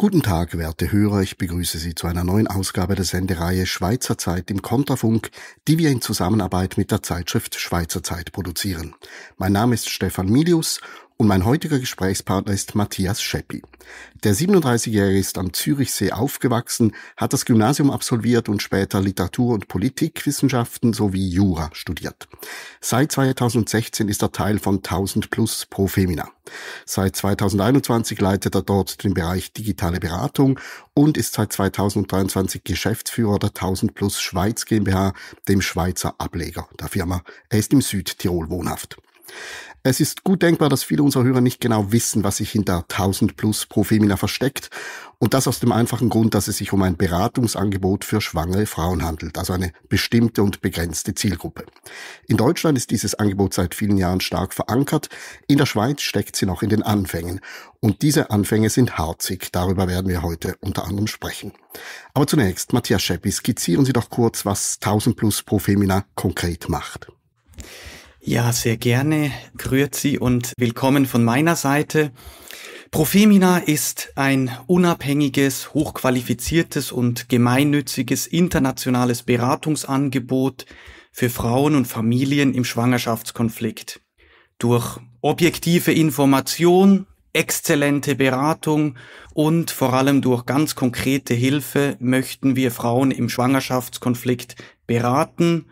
Guten Tag, werte Hörer, ich begrüße Sie zu einer neuen Ausgabe der Sendereihe Schweizer Zeit im Konterfunk, die wir in Zusammenarbeit mit der Zeitschrift Schweizer Zeit produzieren. Mein Name ist Stefan Milius und mein heutiger Gesprächspartner ist Matthias Scheppi. Der 37-Jährige ist am Zürichsee aufgewachsen, hat das Gymnasium absolviert und später Literatur- und Politikwissenschaften sowie Jura studiert. Seit 2016 ist er Teil von 1000 Plus Pro Femina. Seit 2021 leitet er dort den Bereich digitale Beratung und ist seit 2023 Geschäftsführer der 1000 Plus Schweiz GmbH, dem Schweizer Ableger der Firma. Er ist im Südtirol wohnhaft. Es ist gut denkbar, dass viele unserer Hörer nicht genau wissen, was sich hinter 1000 plus pro Femina versteckt. Und das aus dem einfachen Grund, dass es sich um ein Beratungsangebot für schwangere Frauen handelt, also eine bestimmte und begrenzte Zielgruppe. In Deutschland ist dieses Angebot seit vielen Jahren stark verankert. In der Schweiz steckt sie noch in den Anfängen. Und diese Anfänge sind harzig. Darüber werden wir heute unter anderem sprechen. Aber zunächst, Matthias Scheppi, skizzieren Sie doch kurz, was 1000 plus pro Femina konkret macht. Ja, sehr gerne. Grüezi und willkommen von meiner Seite. Profemina ist ein unabhängiges, hochqualifiziertes und gemeinnütziges internationales Beratungsangebot für Frauen und Familien im Schwangerschaftskonflikt. Durch objektive Information, exzellente Beratung und vor allem durch ganz konkrete Hilfe möchten wir Frauen im Schwangerschaftskonflikt beraten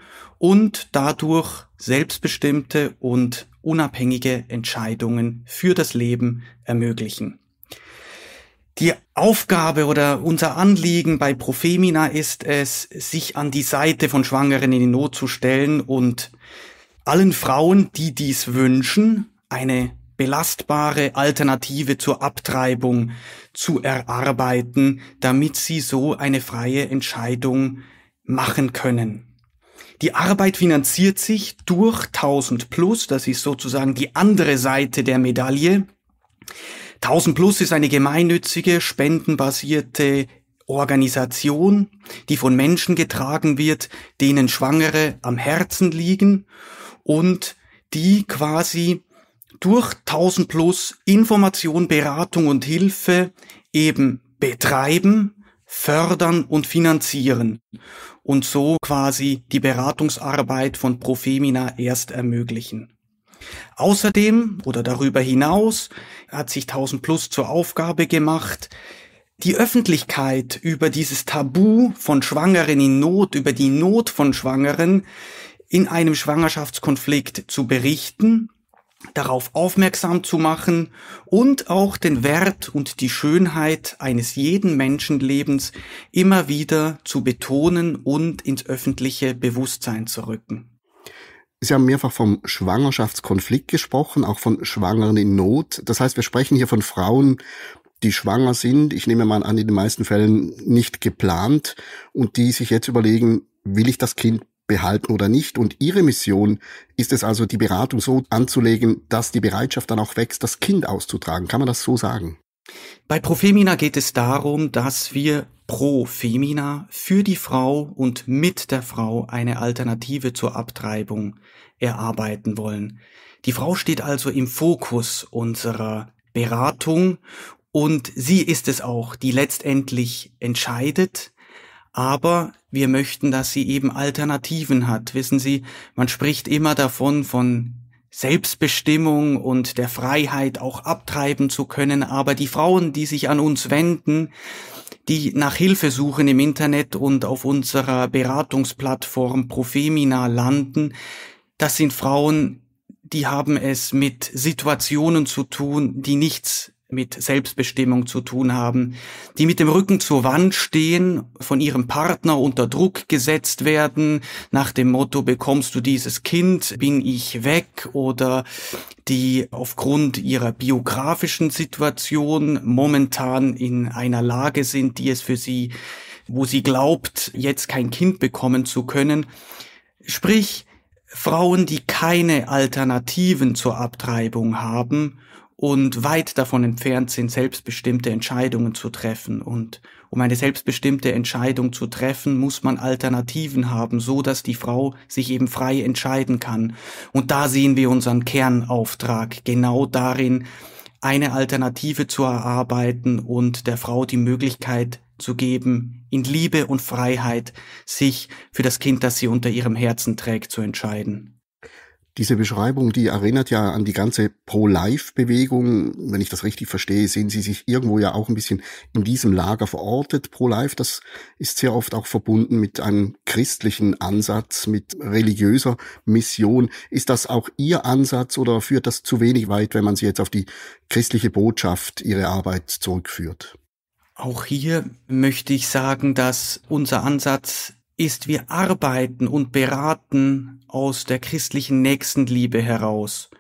und dadurch selbstbestimmte und unabhängige Entscheidungen für das Leben ermöglichen. Die Aufgabe oder unser Anliegen bei Profemina ist es, sich an die Seite von Schwangeren in die Not zu stellen und allen Frauen, die dies wünschen, eine belastbare Alternative zur Abtreibung zu erarbeiten, damit sie so eine freie Entscheidung machen können. Die Arbeit finanziert sich durch 1000 Plus, das ist sozusagen die andere Seite der Medaille. 1000 Plus ist eine gemeinnützige, spendenbasierte Organisation, die von Menschen getragen wird, denen Schwangere am Herzen liegen und die quasi durch 1000 Plus Information, Beratung und Hilfe eben betreiben, fördern und finanzieren und so quasi die Beratungsarbeit von Profemina erst ermöglichen. Außerdem oder darüber hinaus hat sich 1000 Plus zur Aufgabe gemacht, die Öffentlichkeit über dieses Tabu von Schwangeren in Not, über die Not von Schwangeren in einem Schwangerschaftskonflikt zu berichten darauf aufmerksam zu machen und auch den Wert und die Schönheit eines jeden Menschenlebens immer wieder zu betonen und ins öffentliche Bewusstsein zu rücken. Sie haben mehrfach vom Schwangerschaftskonflikt gesprochen, auch von Schwangeren in Not. Das heißt, wir sprechen hier von Frauen, die schwanger sind, ich nehme mal an, in den meisten Fällen nicht geplant und die sich jetzt überlegen, will ich das Kind behalten oder nicht. Und ihre Mission ist es also, die Beratung so anzulegen, dass die Bereitschaft dann auch wächst, das Kind auszutragen. Kann man das so sagen? Bei Profemina geht es darum, dass wir pro Femina für die Frau und mit der Frau eine Alternative zur Abtreibung erarbeiten wollen. Die Frau steht also im Fokus unserer Beratung und sie ist es auch, die letztendlich entscheidet, aber wir möchten, dass sie eben Alternativen hat. Wissen Sie, man spricht immer davon, von Selbstbestimmung und der Freiheit auch abtreiben zu können, aber die Frauen, die sich an uns wenden, die nach Hilfe suchen im Internet und auf unserer Beratungsplattform Profemina landen, das sind Frauen, die haben es mit Situationen zu tun, die nichts mit Selbstbestimmung zu tun haben, die mit dem Rücken zur Wand stehen, von ihrem Partner unter Druck gesetzt werden, nach dem Motto, bekommst du dieses Kind, bin ich weg, oder die aufgrund ihrer biografischen Situation momentan in einer Lage sind, die es für sie, wo sie glaubt, jetzt kein Kind bekommen zu können. Sprich, Frauen, die keine Alternativen zur Abtreibung haben und weit davon entfernt sind, selbstbestimmte Entscheidungen zu treffen. Und um eine selbstbestimmte Entscheidung zu treffen, muss man Alternativen haben, so dass die Frau sich eben frei entscheiden kann. Und da sehen wir unseren Kernauftrag genau darin, eine Alternative zu erarbeiten und der Frau die Möglichkeit zu geben, in Liebe und Freiheit sich für das Kind, das sie unter ihrem Herzen trägt, zu entscheiden. Diese Beschreibung, die erinnert ja an die ganze Pro-Life-Bewegung. Wenn ich das richtig verstehe, sehen Sie sich irgendwo ja auch ein bisschen in diesem Lager verortet. Pro-Life, das ist sehr oft auch verbunden mit einem christlichen Ansatz, mit religiöser Mission. Ist das auch Ihr Ansatz oder führt das zu wenig weit, wenn man Sie jetzt auf die christliche Botschaft, Ihre Arbeit zurückführt? Auch hier möchte ich sagen, dass unser Ansatz ist, wir arbeiten und beraten aus der christlichen Nächstenliebe heraus.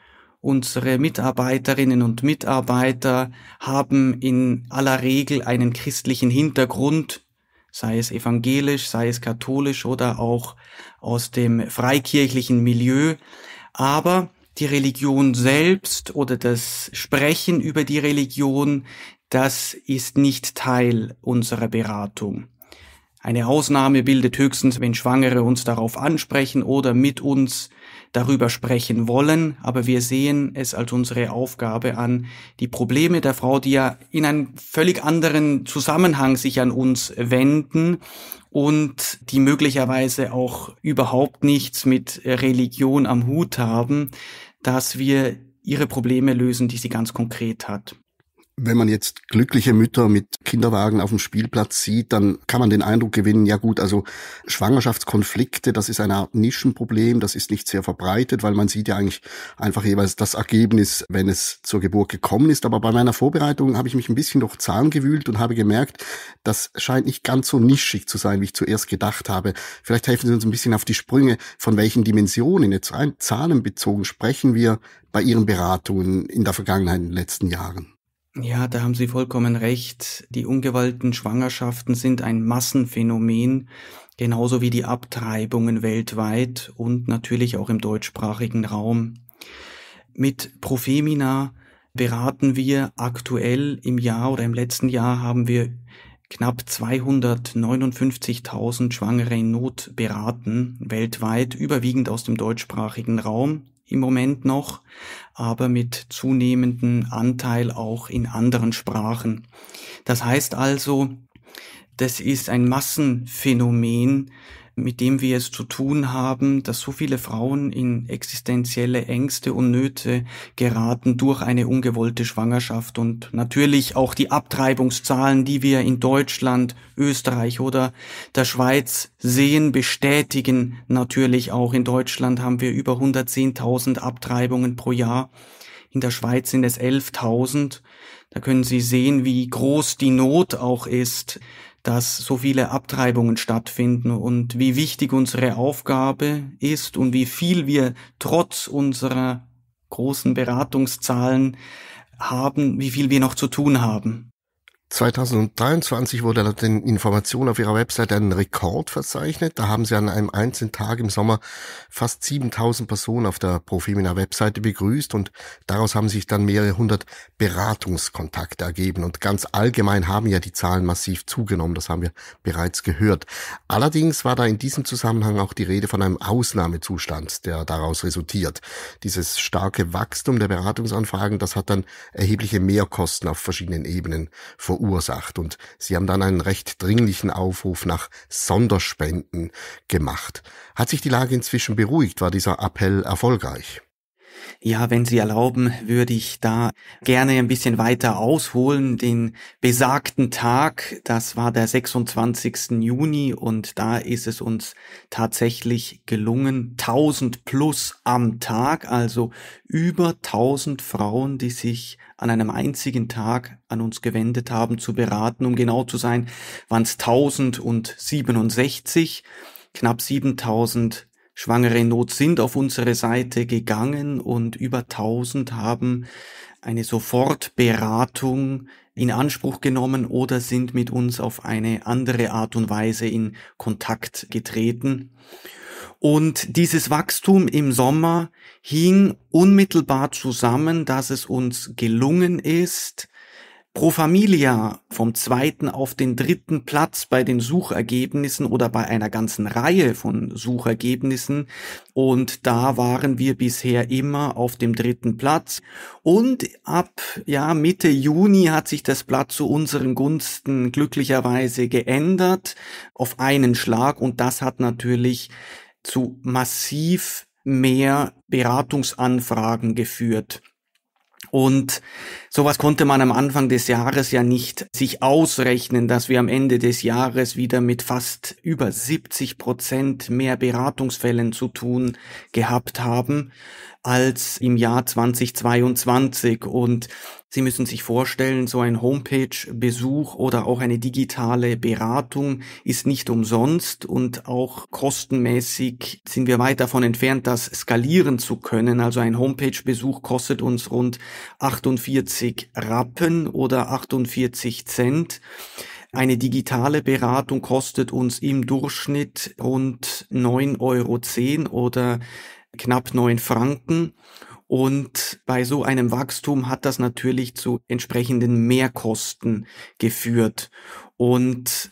Unsere Mitarbeiterinnen und Mitarbeiter haben in aller Regel einen christlichen Hintergrund, sei es evangelisch, sei es katholisch oder auch aus dem freikirchlichen Milieu, aber die Religion selbst oder das Sprechen über die Religion, das ist nicht Teil unserer Beratung. Eine Ausnahme bildet höchstens, wenn Schwangere uns darauf ansprechen oder mit uns darüber sprechen wollen, aber wir sehen es als unsere Aufgabe an, die Probleme der Frau, die ja in einem völlig anderen Zusammenhang sich an uns wenden und die möglicherweise auch überhaupt nichts mit Religion am Hut haben, dass wir ihre Probleme lösen, die sie ganz konkret hat. Wenn man jetzt glückliche Mütter mit Kinderwagen auf dem Spielplatz sieht, dann kann man den Eindruck gewinnen, ja gut, also Schwangerschaftskonflikte, das ist eine Art Nischenproblem, das ist nicht sehr verbreitet, weil man sieht ja eigentlich einfach jeweils das Ergebnis, wenn es zur Geburt gekommen ist. Aber bei meiner Vorbereitung habe ich mich ein bisschen durch Zahlen gewühlt und habe gemerkt, das scheint nicht ganz so nischig zu sein, wie ich zuerst gedacht habe. Vielleicht helfen Sie uns ein bisschen auf die Sprünge, von welchen Dimensionen jetzt rein zahlenbezogen sprechen wir bei Ihren Beratungen in der Vergangenheit, in den letzten Jahren. Ja, da haben Sie vollkommen recht. Die ungewollten Schwangerschaften sind ein Massenphänomen, genauso wie die Abtreibungen weltweit und natürlich auch im deutschsprachigen Raum. Mit Profemina beraten wir aktuell im Jahr oder im letzten Jahr haben wir knapp 259.000 Schwangere in Not beraten, weltweit, überwiegend aus dem deutschsprachigen Raum im Moment noch, aber mit zunehmendem Anteil auch in anderen Sprachen. Das heißt also, das ist ein Massenphänomen, mit dem wir es zu tun haben, dass so viele Frauen in existenzielle Ängste und Nöte geraten durch eine ungewollte Schwangerschaft und natürlich auch die Abtreibungszahlen, die wir in Deutschland, Österreich oder der Schweiz sehen, bestätigen natürlich auch in Deutschland haben wir über 110.000 Abtreibungen pro Jahr. In der Schweiz sind es 11.000. Da können Sie sehen, wie groß die Not auch ist dass so viele Abtreibungen stattfinden und wie wichtig unsere Aufgabe ist und wie viel wir trotz unserer großen Beratungszahlen haben, wie viel wir noch zu tun haben. 2023 wurde laut den Informationen auf ihrer Website ein Rekord verzeichnet. Da haben sie an einem einzelnen Tag im Sommer fast 7000 Personen auf der Profemina-Webseite begrüßt und daraus haben sich dann mehrere hundert Beratungskontakte ergeben. Und ganz allgemein haben ja die Zahlen massiv zugenommen, das haben wir bereits gehört. Allerdings war da in diesem Zusammenhang auch die Rede von einem Ausnahmezustand, der daraus resultiert. Dieses starke Wachstum der Beratungsanfragen, das hat dann erhebliche Mehrkosten auf verschiedenen Ebenen verursacht verursacht und sie haben dann einen recht dringlichen Aufruf nach Sonderspenden gemacht. Hat sich die Lage inzwischen beruhigt? War dieser Appell erfolgreich? Ja, wenn Sie erlauben, würde ich da gerne ein bisschen weiter ausholen. Den besagten Tag, das war der 26. Juni und da ist es uns tatsächlich gelungen, 1000 plus am Tag, also über 1000 Frauen, die sich an einem einzigen Tag an uns gewendet haben, zu beraten. Um genau zu sein, waren es 1067 knapp 7000 Schwangere in Not sind auf unsere Seite gegangen und über 1000 haben eine Sofortberatung in Anspruch genommen oder sind mit uns auf eine andere Art und Weise in Kontakt getreten. Und dieses Wachstum im Sommer hing unmittelbar zusammen, dass es uns gelungen ist, Pro Familia vom zweiten auf den dritten Platz bei den Suchergebnissen oder bei einer ganzen Reihe von Suchergebnissen. Und da waren wir bisher immer auf dem dritten Platz. Und ab, ja, Mitte Juni hat sich das Blatt zu unseren Gunsten glücklicherweise geändert auf einen Schlag. Und das hat natürlich zu massiv mehr Beratungsanfragen geführt. Und sowas konnte man am Anfang des Jahres ja nicht sich ausrechnen, dass wir am Ende des Jahres wieder mit fast über 70 Prozent mehr Beratungsfällen zu tun gehabt haben als im Jahr 2022. Und Sie müssen sich vorstellen, so ein Homepage-Besuch oder auch eine digitale Beratung ist nicht umsonst und auch kostenmäßig sind wir weit davon entfernt, das skalieren zu können. Also ein Homepage-Besuch kostet uns rund 48 Rappen oder 48 Cent. Eine digitale Beratung kostet uns im Durchschnitt rund 9,10 Euro oder knapp 9 Franken und bei so einem Wachstum hat das natürlich zu entsprechenden Mehrkosten geführt. Und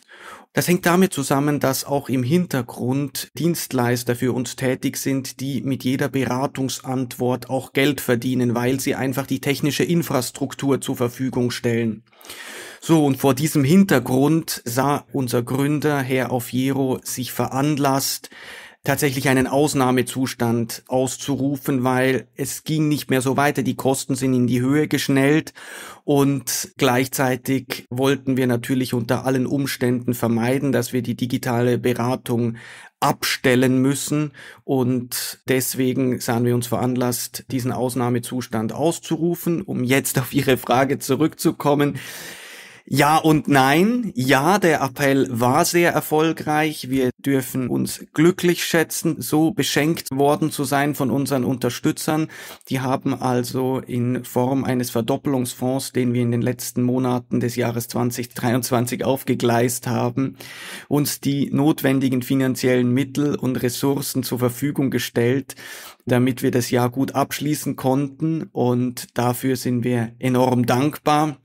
das hängt damit zusammen, dass auch im Hintergrund Dienstleister für uns tätig sind, die mit jeder Beratungsantwort auch Geld verdienen, weil sie einfach die technische Infrastruktur zur Verfügung stellen. So, und vor diesem Hintergrund sah unser Gründer, Herr Aufiero, sich veranlasst, tatsächlich einen Ausnahmezustand auszurufen, weil es ging nicht mehr so weiter. Die Kosten sind in die Höhe geschnellt und gleichzeitig wollten wir natürlich unter allen Umständen vermeiden, dass wir die digitale Beratung abstellen müssen und deswegen sahen wir uns veranlasst, diesen Ausnahmezustand auszurufen, um jetzt auf Ihre Frage zurückzukommen. Ja und nein. Ja, der Appell war sehr erfolgreich. Wir dürfen uns glücklich schätzen, so beschenkt worden zu sein von unseren Unterstützern. Die haben also in Form eines Verdoppelungsfonds, den wir in den letzten Monaten des Jahres 2023 aufgegleist haben, uns die notwendigen finanziellen Mittel und Ressourcen zur Verfügung gestellt, damit wir das Jahr gut abschließen konnten. Und dafür sind wir enorm dankbar.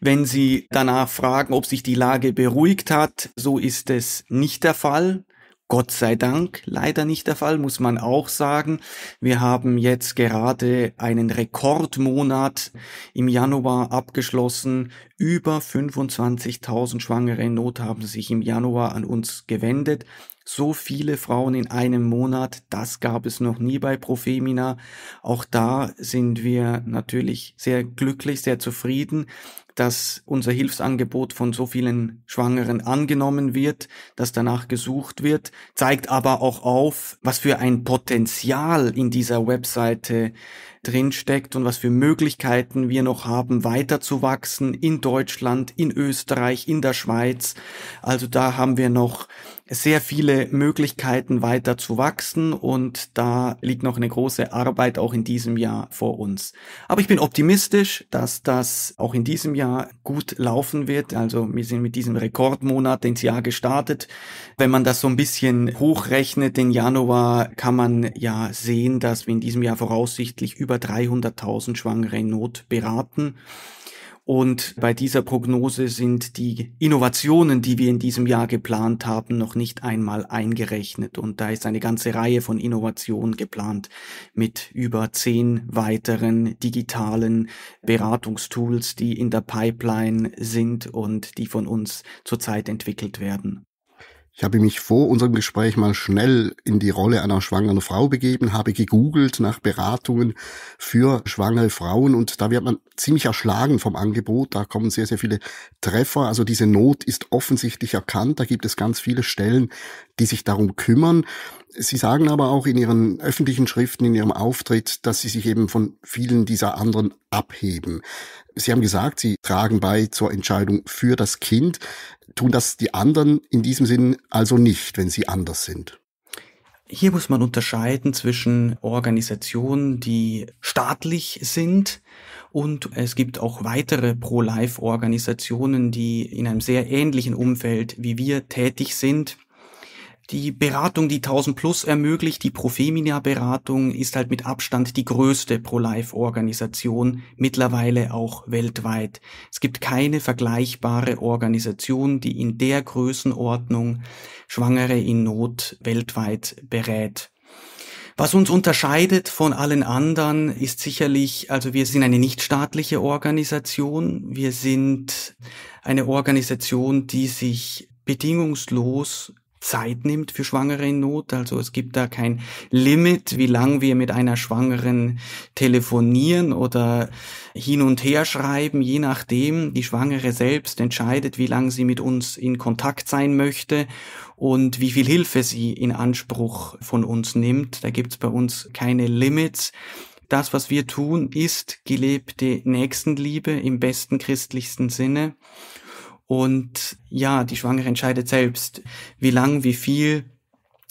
Wenn Sie danach fragen, ob sich die Lage beruhigt hat, so ist es nicht der Fall. Gott sei Dank leider nicht der Fall, muss man auch sagen. Wir haben jetzt gerade einen Rekordmonat im Januar abgeschlossen. Über 25.000 Schwangere in Not haben sich im Januar an uns gewendet. So viele Frauen in einem Monat, das gab es noch nie bei Profemina. Auch da sind wir natürlich sehr glücklich, sehr zufrieden, dass unser Hilfsangebot von so vielen Schwangeren angenommen wird, dass danach gesucht wird, zeigt aber auch auf, was für ein Potenzial in dieser Webseite drinsteckt und was für Möglichkeiten wir noch haben, weiterzuwachsen in Deutschland, in Österreich, in der Schweiz. Also da haben wir noch sehr viele Möglichkeiten weiter zu wachsen und da liegt noch eine große Arbeit auch in diesem Jahr vor uns. Aber ich bin optimistisch, dass das auch in diesem Jahr gut laufen wird. Also wir sind mit diesem Rekordmonat ins Jahr gestartet. Wenn man das so ein bisschen hochrechnet, den Januar kann man ja sehen, dass wir in diesem Jahr voraussichtlich über 300.000 Schwangere in Not beraten. Und bei dieser Prognose sind die Innovationen, die wir in diesem Jahr geplant haben, noch nicht einmal eingerechnet. Und da ist eine ganze Reihe von Innovationen geplant mit über zehn weiteren digitalen Beratungstools, die in der Pipeline sind und die von uns zurzeit entwickelt werden. Ich habe mich vor unserem Gespräch mal schnell in die Rolle einer schwangeren Frau begeben, habe gegoogelt nach Beratungen für schwangere Frauen und da wird man ziemlich erschlagen vom Angebot. Da kommen sehr, sehr viele Treffer. Also diese Not ist offensichtlich erkannt. Da gibt es ganz viele Stellen, die sich darum kümmern. Sie sagen aber auch in Ihren öffentlichen Schriften, in Ihrem Auftritt, dass Sie sich eben von vielen dieser anderen abheben. Sie haben gesagt, Sie tragen bei zur Entscheidung für das Kind. Tun das die anderen in diesem Sinn also nicht, wenn sie anders sind? Hier muss man unterscheiden zwischen Organisationen, die staatlich sind und es gibt auch weitere Pro-Life-Organisationen, die in einem sehr ähnlichen Umfeld wie wir tätig sind die Beratung, die 1000 Plus ermöglicht, die Profemina-Beratung, ist halt mit Abstand die größte Pro-Life-Organisation, mittlerweile auch weltweit. Es gibt keine vergleichbare Organisation, die in der Größenordnung Schwangere in Not weltweit berät. Was uns unterscheidet von allen anderen ist sicherlich, also wir sind eine nichtstaatliche Organisation. Wir sind eine Organisation, die sich bedingungslos Zeit nimmt für Schwangere in Not. Also es gibt da kein Limit, wie lang wir mit einer Schwangeren telefonieren oder hin und her schreiben, je nachdem. Die Schwangere selbst entscheidet, wie lange sie mit uns in Kontakt sein möchte und wie viel Hilfe sie in Anspruch von uns nimmt. Da gibt's bei uns keine Limits. Das, was wir tun, ist gelebte Nächstenliebe im besten christlichsten Sinne. Und ja, die Schwangere entscheidet selbst, wie lang, wie viel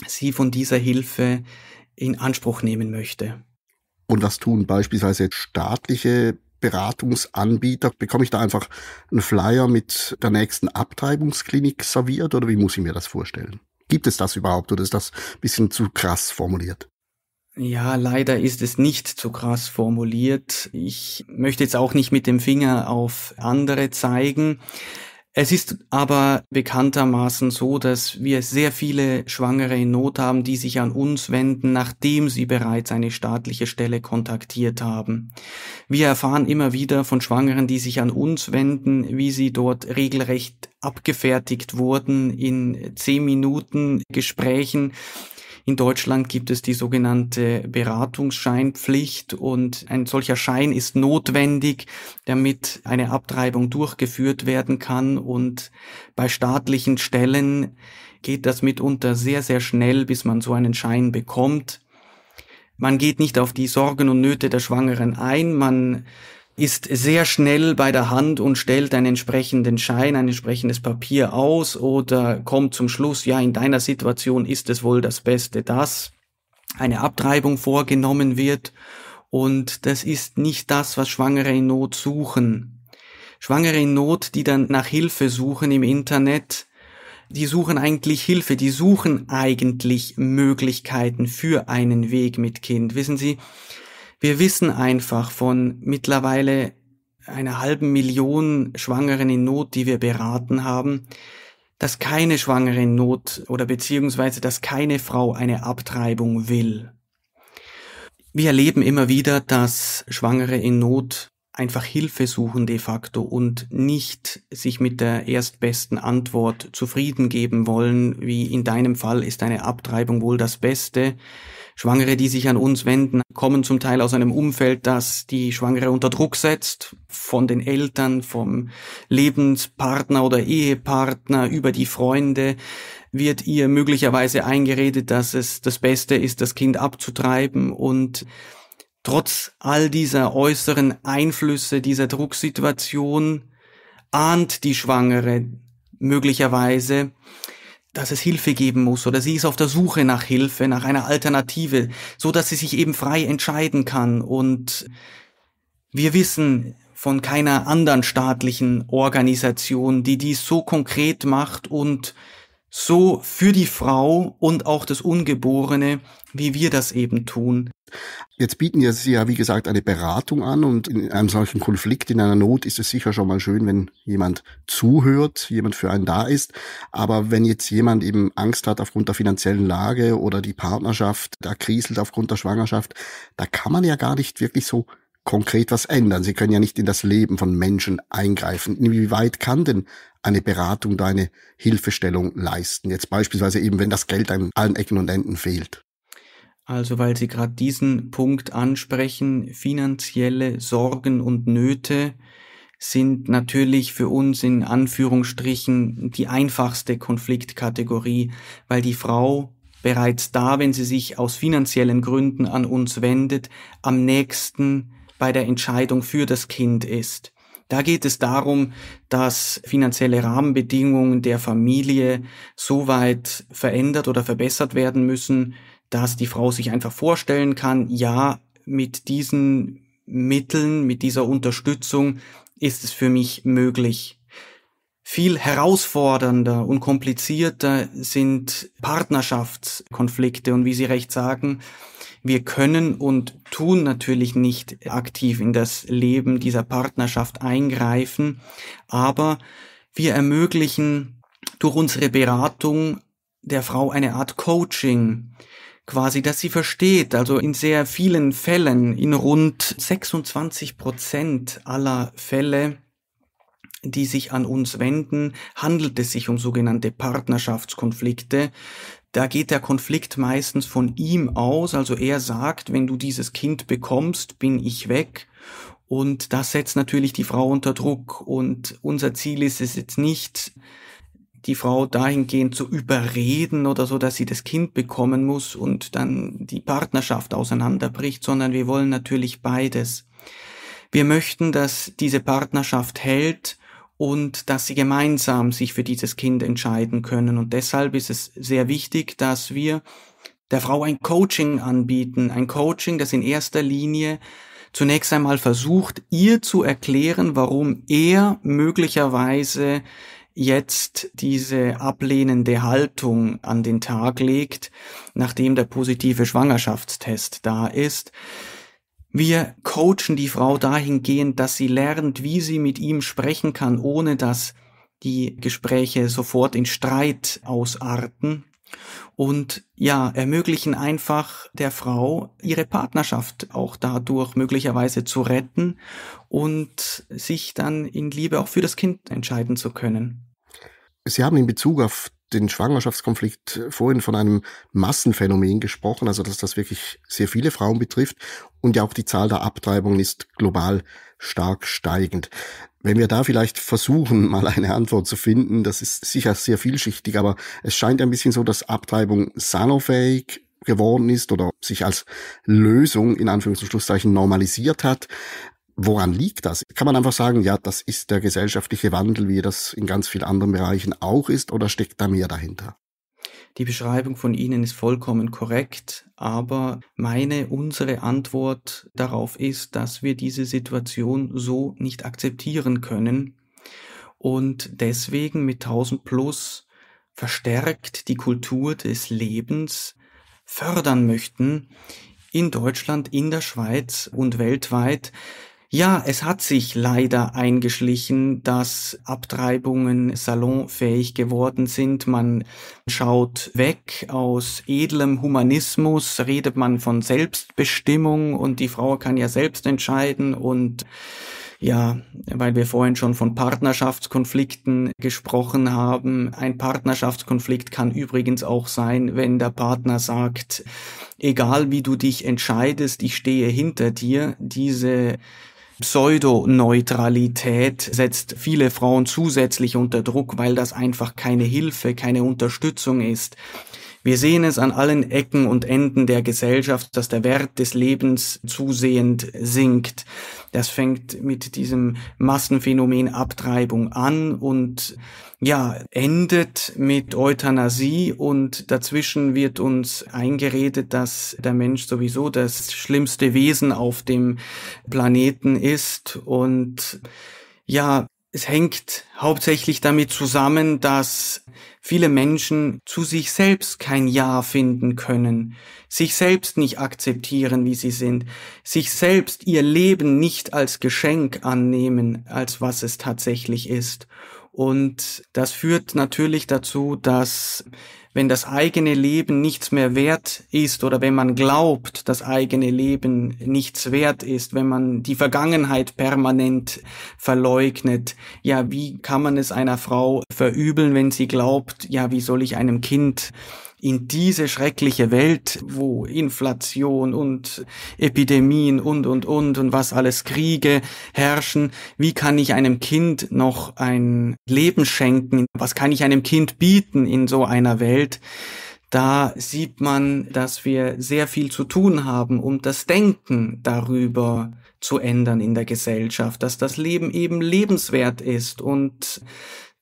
sie von dieser Hilfe in Anspruch nehmen möchte. Und was tun beispielsweise staatliche Beratungsanbieter? Bekomme ich da einfach einen Flyer mit der nächsten Abtreibungsklinik serviert oder wie muss ich mir das vorstellen? Gibt es das überhaupt oder ist das ein bisschen zu krass formuliert? Ja, leider ist es nicht zu krass formuliert. Ich möchte jetzt auch nicht mit dem Finger auf andere zeigen. Es ist aber bekanntermaßen so, dass wir sehr viele Schwangere in Not haben, die sich an uns wenden, nachdem sie bereits eine staatliche Stelle kontaktiert haben. Wir erfahren immer wieder von Schwangeren, die sich an uns wenden, wie sie dort regelrecht abgefertigt wurden in zehn Minuten Gesprächen in Deutschland gibt es die sogenannte Beratungsscheinpflicht und ein solcher Schein ist notwendig, damit eine Abtreibung durchgeführt werden kann und bei staatlichen Stellen geht das mitunter sehr, sehr schnell, bis man so einen Schein bekommt. Man geht nicht auf die Sorgen und Nöte der Schwangeren ein, man ist sehr schnell bei der Hand und stellt einen entsprechenden Schein, ein entsprechendes Papier aus oder kommt zum Schluss, ja, in deiner Situation ist es wohl das Beste, dass eine Abtreibung vorgenommen wird. Und das ist nicht das, was Schwangere in Not suchen. Schwangere in Not, die dann nach Hilfe suchen im Internet, die suchen eigentlich Hilfe, die suchen eigentlich Möglichkeiten für einen Weg mit Kind. Wissen Sie, wir wissen einfach von mittlerweile einer halben Million Schwangeren in Not, die wir beraten haben, dass keine Schwangere in Not oder beziehungsweise dass keine Frau eine Abtreibung will. Wir erleben immer wieder, dass Schwangere in Not einfach Hilfe suchen de facto und nicht sich mit der erstbesten Antwort zufrieden geben wollen, wie in deinem Fall ist eine Abtreibung wohl das Beste, Schwangere, die sich an uns wenden, kommen zum Teil aus einem Umfeld, das die Schwangere unter Druck setzt, von den Eltern, vom Lebenspartner oder Ehepartner über die Freunde wird ihr möglicherweise eingeredet, dass es das Beste ist, das Kind abzutreiben und trotz all dieser äußeren Einflüsse, dieser Drucksituation ahnt die Schwangere möglicherweise, dass es Hilfe geben muss oder sie ist auf der Suche nach Hilfe, nach einer Alternative, so dass sie sich eben frei entscheiden kann und wir wissen von keiner anderen staatlichen Organisation, die dies so konkret macht und so für die Frau und auch das Ungeborene, wie wir das eben tun. Jetzt bieten Sie ja, wie gesagt, eine Beratung an und in einem solchen Konflikt, in einer Not ist es sicher schon mal schön, wenn jemand zuhört, jemand für einen da ist. Aber wenn jetzt jemand eben Angst hat aufgrund der finanziellen Lage oder die Partnerschaft, da kriselt aufgrund der Schwangerschaft, da kann man ja gar nicht wirklich so konkret was ändern. Sie können ja nicht in das Leben von Menschen eingreifen. Inwieweit kann denn eine Beratung, da Hilfestellung leisten. Jetzt beispielsweise eben, wenn das Geld an allen Ecken und Enden fehlt. Also weil Sie gerade diesen Punkt ansprechen, finanzielle Sorgen und Nöte sind natürlich für uns in Anführungsstrichen die einfachste Konfliktkategorie, weil die Frau bereits da, wenn sie sich aus finanziellen Gründen an uns wendet, am nächsten bei der Entscheidung für das Kind ist. Da geht es darum, dass finanzielle Rahmenbedingungen der Familie so weit verändert oder verbessert werden müssen, dass die Frau sich einfach vorstellen kann, ja, mit diesen Mitteln, mit dieser Unterstützung ist es für mich möglich. Viel herausfordernder und komplizierter sind Partnerschaftskonflikte und wie Sie recht sagen, wir können und tun natürlich nicht aktiv in das Leben dieser Partnerschaft eingreifen, aber wir ermöglichen durch unsere Beratung der Frau eine Art Coaching, quasi, dass sie versteht, also in sehr vielen Fällen, in rund 26 Prozent aller Fälle, die sich an uns wenden, handelt es sich um sogenannte Partnerschaftskonflikte da geht der Konflikt meistens von ihm aus. Also er sagt, wenn du dieses Kind bekommst, bin ich weg. Und das setzt natürlich die Frau unter Druck. Und unser Ziel ist es jetzt nicht, die Frau dahingehend zu überreden oder so, dass sie das Kind bekommen muss und dann die Partnerschaft auseinanderbricht, sondern wir wollen natürlich beides. Wir möchten, dass diese Partnerschaft hält und dass sie gemeinsam sich für dieses Kind entscheiden können. Und deshalb ist es sehr wichtig, dass wir der Frau ein Coaching anbieten, ein Coaching, das in erster Linie zunächst einmal versucht, ihr zu erklären, warum er möglicherweise jetzt diese ablehnende Haltung an den Tag legt, nachdem der positive Schwangerschaftstest da ist. Wir coachen die Frau dahingehend, dass sie lernt, wie sie mit ihm sprechen kann, ohne dass die Gespräche sofort in Streit ausarten und ja, ermöglichen einfach der Frau, ihre Partnerschaft auch dadurch möglicherweise zu retten und sich dann in Liebe auch für das Kind entscheiden zu können. Sie haben in Bezug auf den Schwangerschaftskonflikt vorhin von einem Massenphänomen gesprochen, also dass das wirklich sehr viele Frauen betrifft und ja auch die Zahl der Abtreibungen ist global stark steigend. Wenn wir da vielleicht versuchen, mal eine Antwort zu finden, das ist sicher sehr vielschichtig, aber es scheint ein bisschen so, dass Abtreibung salonfähig geworden ist oder sich als Lösung in Anführungszeichen normalisiert hat. Woran liegt das? Kann man einfach sagen, ja, das ist der gesellschaftliche Wandel, wie das in ganz vielen anderen Bereichen auch ist, oder steckt da mehr dahinter? Die Beschreibung von Ihnen ist vollkommen korrekt, aber meine, unsere Antwort darauf ist, dass wir diese Situation so nicht akzeptieren können und deswegen mit 1000 plus verstärkt die Kultur des Lebens fördern möchten in Deutschland, in der Schweiz und weltweit, ja, es hat sich leider eingeschlichen, dass Abtreibungen salonfähig geworden sind. Man schaut weg aus edlem Humanismus, redet man von Selbstbestimmung und die Frau kann ja selbst entscheiden und ja, weil wir vorhin schon von Partnerschaftskonflikten gesprochen haben. Ein Partnerschaftskonflikt kann übrigens auch sein, wenn der Partner sagt, egal wie du dich entscheidest, ich stehe hinter dir. Diese Pseudoneutralität setzt viele Frauen zusätzlich unter Druck, weil das einfach keine Hilfe, keine Unterstützung ist. Wir sehen es an allen Ecken und Enden der Gesellschaft, dass der Wert des Lebens zusehend sinkt. Das fängt mit diesem Massenphänomen Abtreibung an und ja, endet mit Euthanasie und dazwischen wird uns eingeredet, dass der Mensch sowieso das schlimmste Wesen auf dem Planeten ist und ja, es hängt hauptsächlich damit zusammen, dass viele Menschen zu sich selbst kein Ja finden können, sich selbst nicht akzeptieren, wie sie sind, sich selbst ihr Leben nicht als Geschenk annehmen, als was es tatsächlich ist. Und das führt natürlich dazu, dass wenn das eigene Leben nichts mehr wert ist oder wenn man glaubt, das eigene Leben nichts wert ist, wenn man die Vergangenheit permanent verleugnet, ja, wie kann man es einer Frau verübeln, wenn sie glaubt, ja, wie soll ich einem Kind in diese schreckliche Welt, wo Inflation und Epidemien und, und, und und was alles Kriege herrschen, wie kann ich einem Kind noch ein Leben schenken? Was kann ich einem Kind bieten in so einer Welt? Da sieht man, dass wir sehr viel zu tun haben, um das Denken darüber zu ändern in der Gesellschaft, dass das Leben eben lebenswert ist und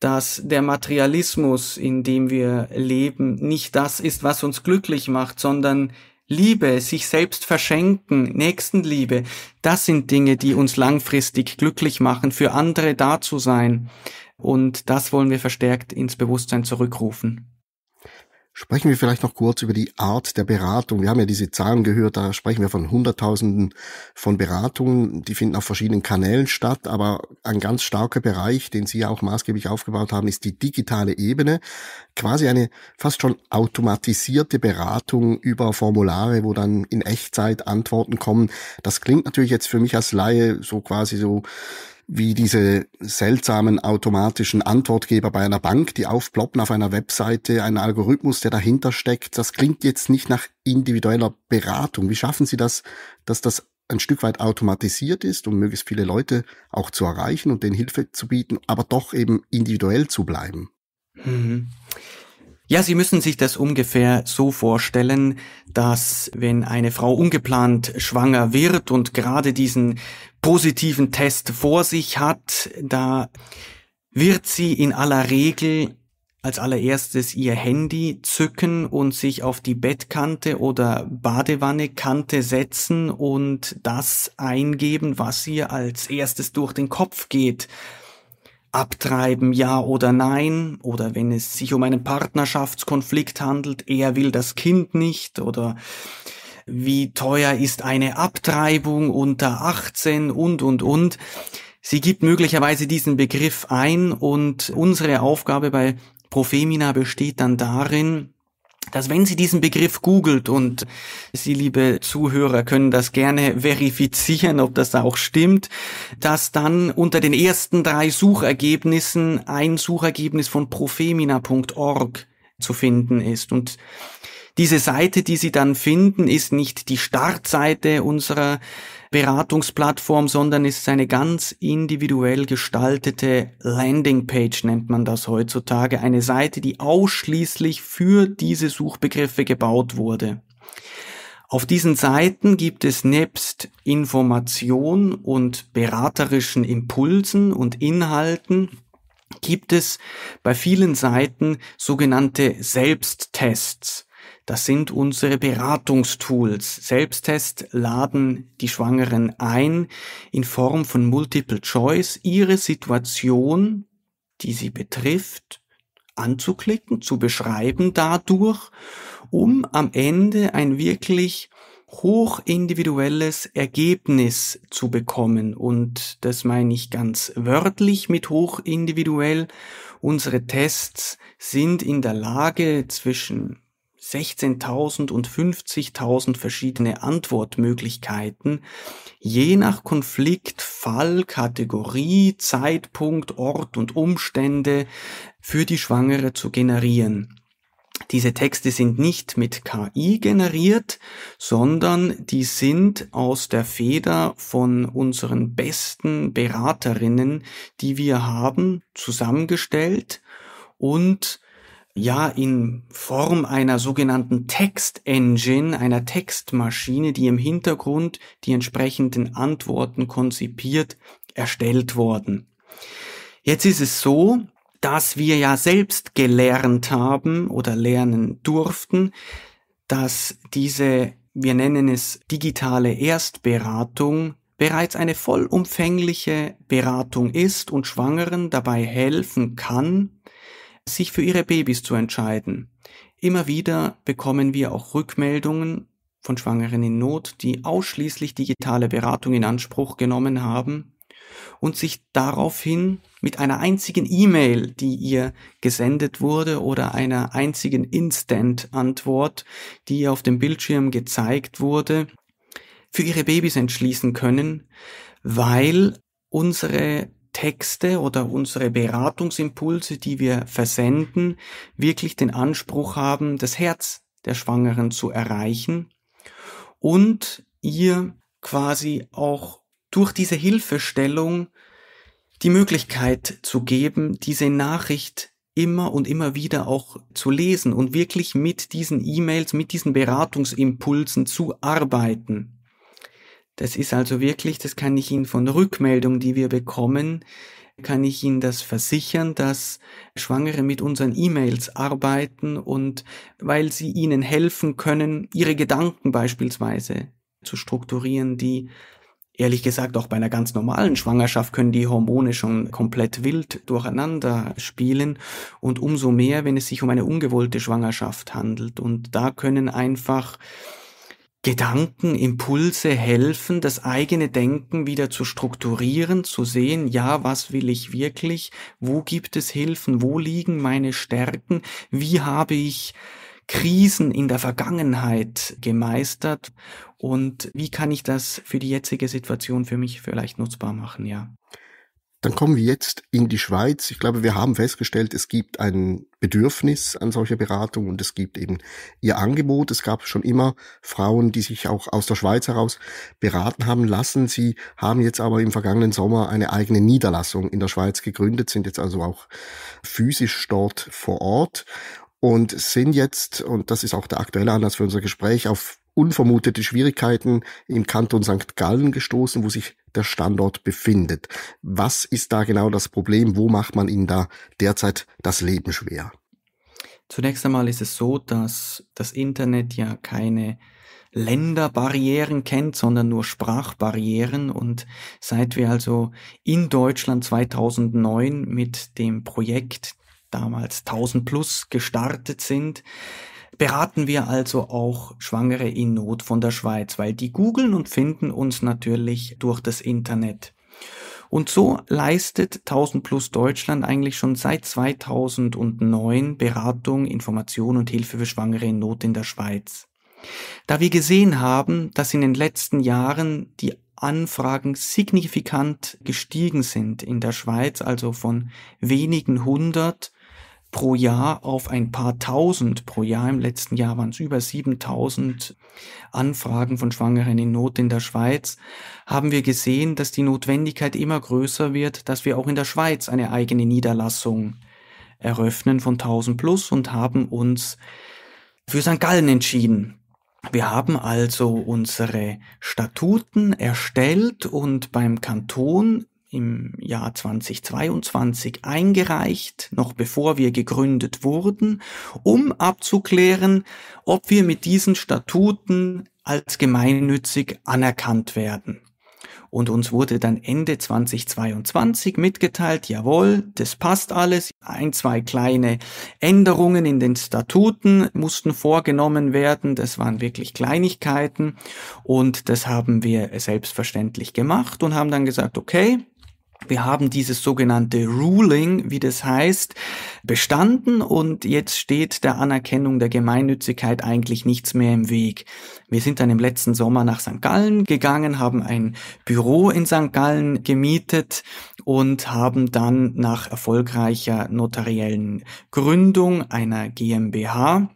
dass der Materialismus, in dem wir leben, nicht das ist, was uns glücklich macht, sondern Liebe, sich selbst verschenken, Nächstenliebe, das sind Dinge, die uns langfristig glücklich machen, für andere da zu sein. Und das wollen wir verstärkt ins Bewusstsein zurückrufen. Sprechen wir vielleicht noch kurz über die Art der Beratung. Wir haben ja diese Zahlen gehört, da sprechen wir von Hunderttausenden von Beratungen. Die finden auf verschiedenen Kanälen statt, aber ein ganz starker Bereich, den Sie ja auch maßgeblich aufgebaut haben, ist die digitale Ebene. Quasi eine fast schon automatisierte Beratung über Formulare, wo dann in Echtzeit Antworten kommen. Das klingt natürlich jetzt für mich als Laie so quasi so wie diese seltsamen automatischen Antwortgeber bei einer Bank, die aufploppen auf einer Webseite, ein Algorithmus, der dahinter steckt. Das klingt jetzt nicht nach individueller Beratung. Wie schaffen Sie das, dass das ein Stück weit automatisiert ist, um möglichst viele Leute auch zu erreichen und denen Hilfe zu bieten, aber doch eben individuell zu bleiben? Mhm. Ja, Sie müssen sich das ungefähr so vorstellen, dass wenn eine Frau ungeplant schwanger wird und gerade diesen positiven Test vor sich hat, da wird sie in aller Regel als allererstes ihr Handy zücken und sich auf die Bettkante oder Badewannekante setzen und das eingeben, was ihr als erstes durch den Kopf geht. Abtreiben ja oder nein, oder wenn es sich um einen Partnerschaftskonflikt handelt, er will das Kind nicht, oder wie teuer ist eine Abtreibung unter 18 und, und, und. Sie gibt möglicherweise diesen Begriff ein und unsere Aufgabe bei Profemina besteht dann darin, dass wenn Sie diesen Begriff googelt und Sie, liebe Zuhörer, können das gerne verifizieren, ob das auch stimmt, dass dann unter den ersten drei Suchergebnissen ein Suchergebnis von profemina.org zu finden ist. Und diese Seite, die Sie dann finden, ist nicht die Startseite unserer Beratungsplattform, sondern es ist eine ganz individuell gestaltete Landingpage, nennt man das heutzutage. Eine Seite, die ausschließlich für diese Suchbegriffe gebaut wurde. Auf diesen Seiten gibt es nebst Information und beraterischen Impulsen und Inhalten gibt es bei vielen Seiten sogenannte Selbsttests. Das sind unsere Beratungstools. Selbsttest laden die Schwangeren ein, in Form von Multiple Choice ihre Situation, die sie betrifft, anzuklicken, zu beschreiben dadurch, um am Ende ein wirklich hochindividuelles Ergebnis zu bekommen. Und das meine ich ganz wörtlich mit hochindividuell. Unsere Tests sind in der Lage, zwischen 16.000 und 50.000 verschiedene Antwortmöglichkeiten, je nach Konflikt, Fall, Kategorie, Zeitpunkt, Ort und Umstände für die Schwangere zu generieren. Diese Texte sind nicht mit KI generiert, sondern die sind aus der Feder von unseren besten Beraterinnen, die wir haben, zusammengestellt und ja in Form einer sogenannten Text-Engine, einer Textmaschine, die im Hintergrund die entsprechenden Antworten konzipiert, erstellt worden. Jetzt ist es so, dass wir ja selbst gelernt haben oder lernen durften, dass diese, wir nennen es digitale Erstberatung, bereits eine vollumfängliche Beratung ist und Schwangeren dabei helfen kann, sich für ihre Babys zu entscheiden. Immer wieder bekommen wir auch Rückmeldungen von Schwangeren in Not, die ausschließlich digitale Beratung in Anspruch genommen haben und sich daraufhin mit einer einzigen E-Mail, die ihr gesendet wurde oder einer einzigen Instant-Antwort, die ihr auf dem Bildschirm gezeigt wurde, für ihre Babys entschließen können, weil unsere Texte oder unsere Beratungsimpulse, die wir versenden, wirklich den Anspruch haben, das Herz der Schwangeren zu erreichen und ihr quasi auch durch diese Hilfestellung die Möglichkeit zu geben, diese Nachricht immer und immer wieder auch zu lesen und wirklich mit diesen E-Mails, mit diesen Beratungsimpulsen zu arbeiten. Das ist also wirklich, das kann ich Ihnen von Rückmeldung, die wir bekommen, kann ich Ihnen das versichern, dass Schwangere mit unseren E-Mails arbeiten und weil sie Ihnen helfen können, Ihre Gedanken beispielsweise zu strukturieren, die ehrlich gesagt auch bei einer ganz normalen Schwangerschaft können die Hormone schon komplett wild durcheinander spielen und umso mehr, wenn es sich um eine ungewollte Schwangerschaft handelt. Und da können einfach Gedanken, Impulse helfen, das eigene Denken wieder zu strukturieren, zu sehen, ja, was will ich wirklich, wo gibt es Hilfen, wo liegen meine Stärken, wie habe ich Krisen in der Vergangenheit gemeistert und wie kann ich das für die jetzige Situation für mich vielleicht nutzbar machen, ja. Dann kommen wir jetzt in die Schweiz. Ich glaube, wir haben festgestellt, es gibt ein Bedürfnis an solcher Beratung und es gibt eben ihr Angebot. Es gab schon immer Frauen, die sich auch aus der Schweiz heraus beraten haben lassen. Sie haben jetzt aber im vergangenen Sommer eine eigene Niederlassung in der Schweiz gegründet, sind jetzt also auch physisch dort vor Ort und sind jetzt, und das ist auch der aktuelle Anlass für unser Gespräch, auf unvermutete Schwierigkeiten im Kanton St. Gallen gestoßen, wo sich der Standort befindet. Was ist da genau das Problem? Wo macht man Ihnen da derzeit das Leben schwer? Zunächst einmal ist es so, dass das Internet ja keine Länderbarrieren kennt, sondern nur Sprachbarrieren. Und seit wir also in Deutschland 2009 mit dem Projekt damals 1000 plus gestartet sind, beraten wir also auch Schwangere in Not von der Schweiz, weil die googeln und finden uns natürlich durch das Internet. Und so leistet 1000 Plus Deutschland eigentlich schon seit 2009 Beratung, Information und Hilfe für Schwangere in Not in der Schweiz. Da wir gesehen haben, dass in den letzten Jahren die Anfragen signifikant gestiegen sind in der Schweiz, also von wenigen hundert pro Jahr auf ein paar tausend pro Jahr. Im letzten Jahr waren es über 7000 Anfragen von Schwangeren in Not in der Schweiz. Haben wir gesehen, dass die Notwendigkeit immer größer wird, dass wir auch in der Schweiz eine eigene Niederlassung eröffnen von 1000 plus und haben uns für St. Gallen entschieden. Wir haben also unsere Statuten erstellt und beim Kanton im Jahr 2022 eingereicht, noch bevor wir gegründet wurden, um abzuklären, ob wir mit diesen Statuten als gemeinnützig anerkannt werden. Und uns wurde dann Ende 2022 mitgeteilt, jawohl, das passt alles. Ein, zwei kleine Änderungen in den Statuten mussten vorgenommen werden. Das waren wirklich Kleinigkeiten. Und das haben wir selbstverständlich gemacht und haben dann gesagt, okay, wir haben dieses sogenannte Ruling, wie das heißt, bestanden und jetzt steht der Anerkennung der Gemeinnützigkeit eigentlich nichts mehr im Weg. Wir sind dann im letzten Sommer nach St. Gallen gegangen, haben ein Büro in St. Gallen gemietet und haben dann nach erfolgreicher notariellen Gründung einer GmbH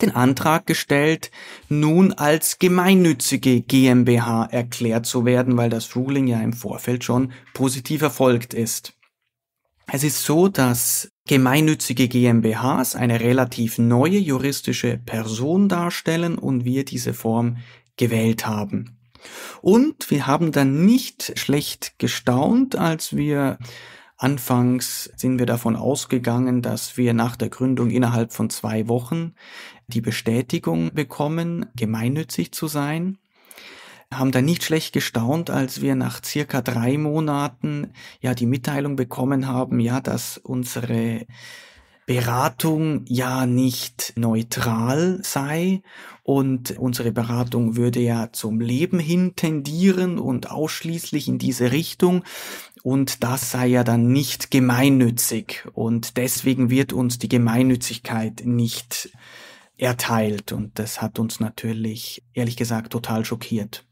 den Antrag gestellt, nun als gemeinnützige GmbH erklärt zu werden, weil das Ruling ja im Vorfeld schon positiv erfolgt ist. Es ist so, dass gemeinnützige GmbHs eine relativ neue juristische Person darstellen und wir diese Form gewählt haben. Und wir haben dann nicht schlecht gestaunt, als wir Anfangs sind wir davon ausgegangen, dass wir nach der Gründung innerhalb von zwei Wochen die Bestätigung bekommen, gemeinnützig zu sein haben da nicht schlecht gestaunt, als wir nach circa drei Monaten ja die Mitteilung bekommen haben, ja, dass unsere Beratung ja nicht neutral sei und unsere Beratung würde ja zum Leben hin tendieren und ausschließlich in diese Richtung und das sei ja dann nicht gemeinnützig und deswegen wird uns die Gemeinnützigkeit nicht erteilt und das hat uns natürlich ehrlich gesagt total schockiert.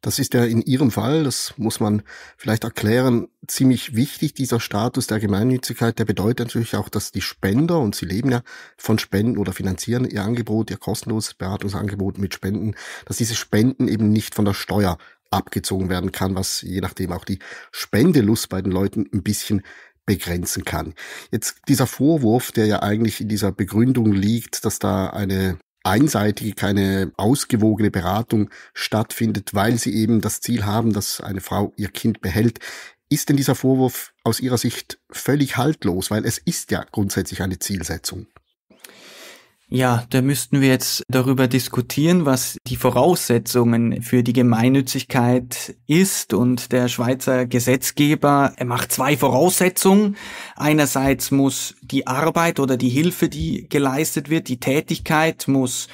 Das ist ja in Ihrem Fall, das muss man vielleicht erklären, ziemlich wichtig, dieser Status der Gemeinnützigkeit. Der bedeutet natürlich auch, dass die Spender, und Sie leben ja von Spenden oder finanzieren Ihr Angebot, Ihr kostenloses Beratungsangebot mit Spenden, dass diese Spenden eben nicht von der Steuer abgezogen werden kann, was je nachdem auch die Spendelust bei den Leuten ein bisschen begrenzen kann. Jetzt dieser Vorwurf, der ja eigentlich in dieser Begründung liegt, dass da eine einseitige, keine ausgewogene Beratung stattfindet, weil sie eben das Ziel haben, dass eine Frau ihr Kind behält. Ist denn dieser Vorwurf aus Ihrer Sicht völlig haltlos? Weil es ist ja grundsätzlich eine Zielsetzung. Ja, da müssten wir jetzt darüber diskutieren, was die Voraussetzungen für die Gemeinnützigkeit ist. Und der Schweizer Gesetzgeber, er macht zwei Voraussetzungen. Einerseits muss die Arbeit oder die Hilfe, die geleistet wird, die Tätigkeit muss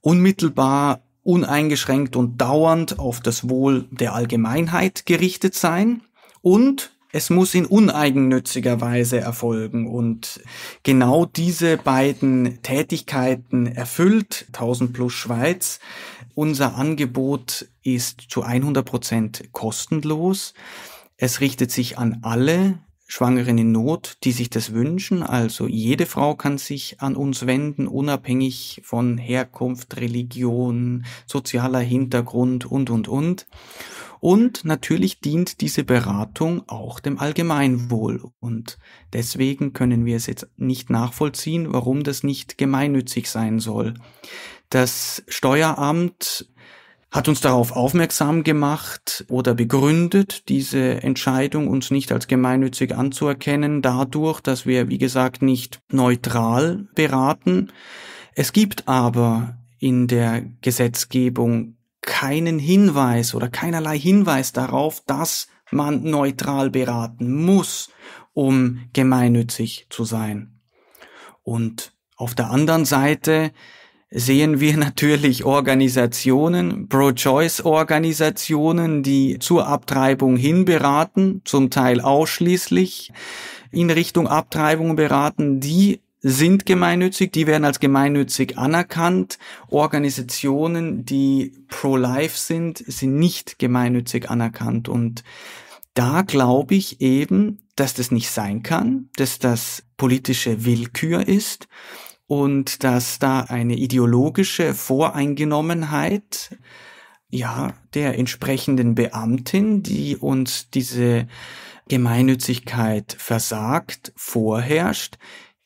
unmittelbar, uneingeschränkt und dauernd auf das Wohl der Allgemeinheit gerichtet sein. Und es muss in uneigennütziger Weise erfolgen und genau diese beiden Tätigkeiten erfüllt 1000 plus Schweiz. Unser Angebot ist zu 100 Prozent kostenlos. Es richtet sich an alle Schwangeren in Not, die sich das wünschen. Also jede Frau kann sich an uns wenden, unabhängig von Herkunft, Religion, sozialer Hintergrund und, und, und. Und natürlich dient diese Beratung auch dem Allgemeinwohl. Und deswegen können wir es jetzt nicht nachvollziehen, warum das nicht gemeinnützig sein soll. Das Steueramt hat uns darauf aufmerksam gemacht oder begründet, diese Entscheidung uns nicht als gemeinnützig anzuerkennen, dadurch, dass wir, wie gesagt, nicht neutral beraten. Es gibt aber in der Gesetzgebung keinen Hinweis oder keinerlei Hinweis darauf, dass man neutral beraten muss, um gemeinnützig zu sein. Und auf der anderen Seite sehen wir natürlich Organisationen, Pro-Choice-Organisationen, die zur Abtreibung hin beraten, zum Teil ausschließlich in Richtung Abtreibung beraten, die sind gemeinnützig, die werden als gemeinnützig anerkannt. Organisationen, die pro-life sind, sind nicht gemeinnützig anerkannt. Und da glaube ich eben, dass das nicht sein kann, dass das politische Willkür ist und dass da eine ideologische Voreingenommenheit ja der entsprechenden Beamtin, die uns diese Gemeinnützigkeit versagt, vorherrscht,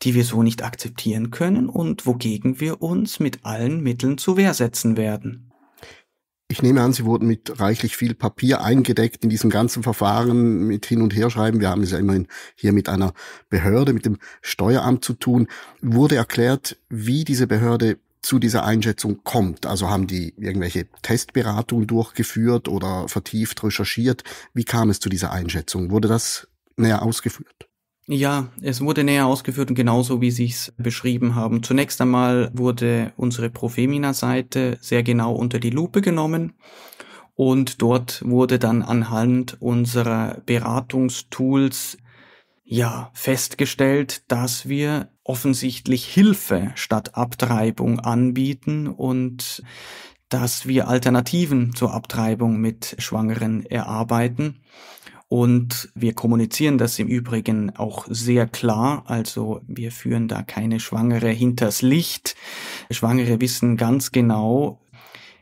die wir so nicht akzeptieren können und wogegen wir uns mit allen Mitteln zu Wehr setzen werden. Ich nehme an, Sie wurden mit reichlich viel Papier eingedeckt in diesem ganzen Verfahren mit Hin- und Herschreiben. Wir haben es ja immerhin hier mit einer Behörde, mit dem Steueramt zu tun. Wurde erklärt, wie diese Behörde zu dieser Einschätzung kommt. Also haben die irgendwelche Testberatungen durchgeführt oder vertieft recherchiert. Wie kam es zu dieser Einschätzung? Wurde das näher ausgeführt? Ja, es wurde näher ausgeführt und genauso wie Sie es beschrieben haben. Zunächst einmal wurde unsere Profemina-Seite sehr genau unter die Lupe genommen und dort wurde dann anhand unserer Beratungstools ja festgestellt, dass wir offensichtlich Hilfe statt Abtreibung anbieten und dass wir Alternativen zur Abtreibung mit Schwangeren erarbeiten. Und wir kommunizieren das im Übrigen auch sehr klar. Also wir führen da keine Schwangere hinters Licht. Schwangere wissen ganz genau,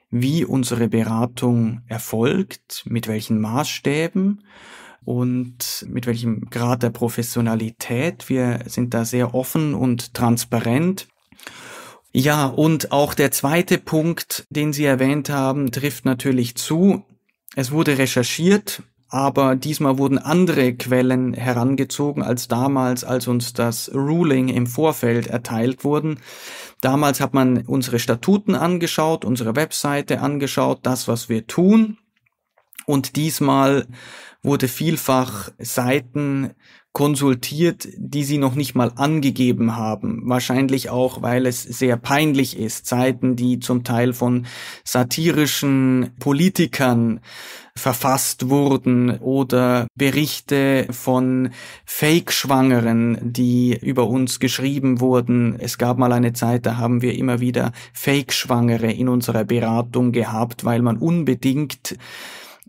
wie unsere Beratung erfolgt, mit welchen Maßstäben und mit welchem Grad der Professionalität. Wir sind da sehr offen und transparent. Ja, und auch der zweite Punkt, den Sie erwähnt haben, trifft natürlich zu. Es wurde recherchiert aber diesmal wurden andere Quellen herangezogen als damals, als uns das Ruling im Vorfeld erteilt wurden. Damals hat man unsere Statuten angeschaut, unsere Webseite angeschaut, das, was wir tun. Und diesmal wurde vielfach Seiten konsultiert, die sie noch nicht mal angegeben haben. Wahrscheinlich auch, weil es sehr peinlich ist. Seiten, die zum Teil von satirischen Politikern verfasst wurden oder Berichte von Fake-Schwangeren, die über uns geschrieben wurden. Es gab mal eine Zeit, da haben wir immer wieder Fake-Schwangere in unserer Beratung gehabt, weil man unbedingt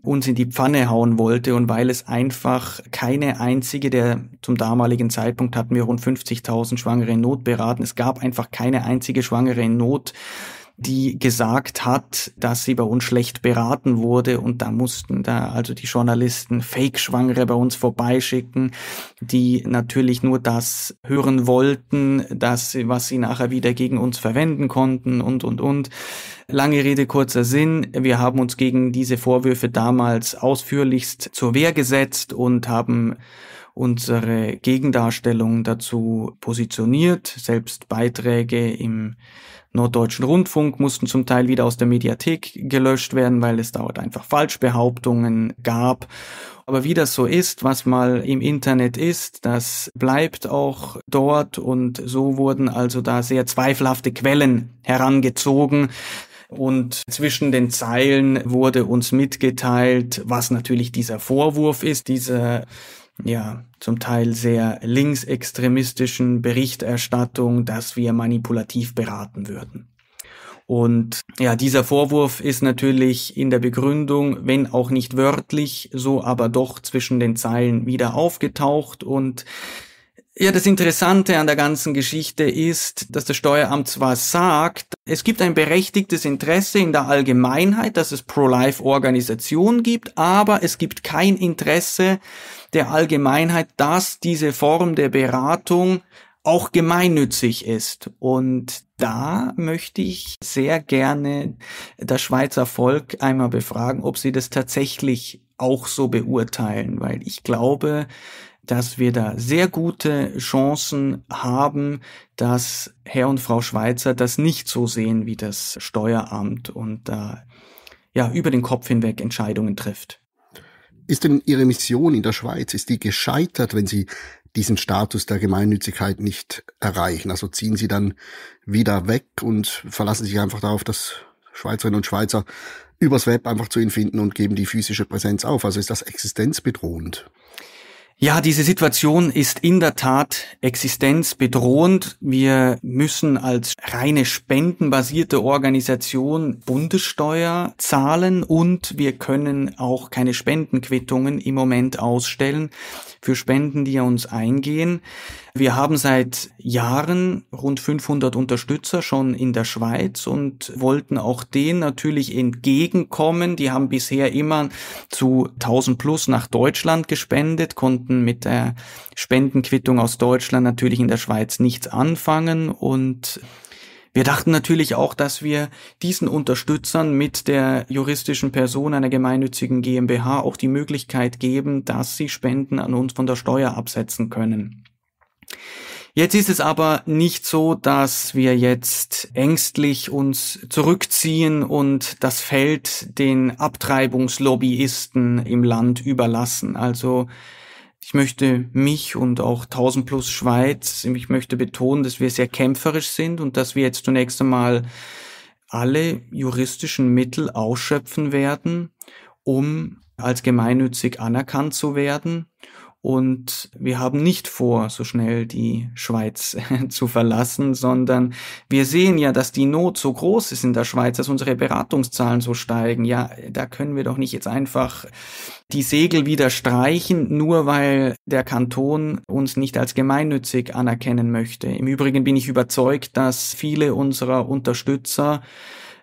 uns in die Pfanne hauen wollte und weil es einfach keine einzige der zum damaligen Zeitpunkt hatten wir rund 50.000 Schwangere in Not beraten. Es gab einfach keine einzige Schwangere in Not, die gesagt hat, dass sie bei uns schlecht beraten wurde und da mussten da also die Journalisten Fake-Schwangere bei uns vorbeischicken, die natürlich nur das hören wollten, das, was sie nachher wieder gegen uns verwenden konnten und, und, und. Lange Rede, kurzer Sinn. Wir haben uns gegen diese Vorwürfe damals ausführlichst zur Wehr gesetzt und haben unsere Gegendarstellung dazu positioniert, selbst Beiträge im Norddeutschen Rundfunk mussten zum Teil wieder aus der Mediathek gelöscht werden, weil es dort einfach Falschbehauptungen gab. Aber wie das so ist, was mal im Internet ist, das bleibt auch dort und so wurden also da sehr zweifelhafte Quellen herangezogen. Und zwischen den Zeilen wurde uns mitgeteilt, was natürlich dieser Vorwurf ist, dieser ja, zum Teil sehr linksextremistischen Berichterstattung, dass wir manipulativ beraten würden. Und ja, dieser Vorwurf ist natürlich in der Begründung, wenn auch nicht wörtlich, so aber doch zwischen den Zeilen wieder aufgetaucht und ja, das Interessante an der ganzen Geschichte ist, dass das Steueramt zwar sagt, es gibt ein berechtigtes Interesse in der Allgemeinheit, dass es pro life organisationen gibt, aber es gibt kein Interesse der Allgemeinheit, dass diese Form der Beratung auch gemeinnützig ist. Und da möchte ich sehr gerne das Schweizer Volk einmal befragen, ob sie das tatsächlich auch so beurteilen, weil ich glaube, dass wir da sehr gute Chancen haben, dass Herr und Frau Schweizer das nicht so sehen wie das Steueramt und da äh, ja über den Kopf hinweg Entscheidungen trifft. Ist denn Ihre Mission in der Schweiz, ist die gescheitert, wenn Sie diesen Status der Gemeinnützigkeit nicht erreichen? Also ziehen Sie dann wieder weg und verlassen sich einfach darauf, dass Schweizerinnen und Schweizer übers Web einfach zu ihnen finden und geben die physische Präsenz auf. Also ist das existenzbedrohend? Ja, diese Situation ist in der Tat existenzbedrohend. Wir müssen als reine spendenbasierte Organisation Bundessteuer zahlen und wir können auch keine Spendenquittungen im Moment ausstellen für Spenden, die uns eingehen. Wir haben seit Jahren rund 500 Unterstützer schon in der Schweiz und wollten auch denen natürlich entgegenkommen. Die haben bisher immer zu 1000 plus nach Deutschland gespendet, konnten mit der Spendenquittung aus Deutschland natürlich in der Schweiz nichts anfangen und wir dachten natürlich auch, dass wir diesen Unterstützern mit der juristischen Person einer gemeinnützigen GmbH auch die Möglichkeit geben, dass sie Spenden an uns von der Steuer absetzen können. Jetzt ist es aber nicht so, dass wir jetzt ängstlich uns zurückziehen und das Feld den Abtreibungslobbyisten im Land überlassen. Also ich möchte mich und auch 1000 plus Schweiz, ich möchte betonen, dass wir sehr kämpferisch sind und dass wir jetzt zunächst einmal alle juristischen Mittel ausschöpfen werden, um als gemeinnützig anerkannt zu werden und wir haben nicht vor, so schnell die Schweiz zu verlassen, sondern wir sehen ja, dass die Not so groß ist in der Schweiz, dass unsere Beratungszahlen so steigen. Ja, da können wir doch nicht jetzt einfach die Segel wieder streichen, nur weil der Kanton uns nicht als gemeinnützig anerkennen möchte. Im Übrigen bin ich überzeugt, dass viele unserer Unterstützer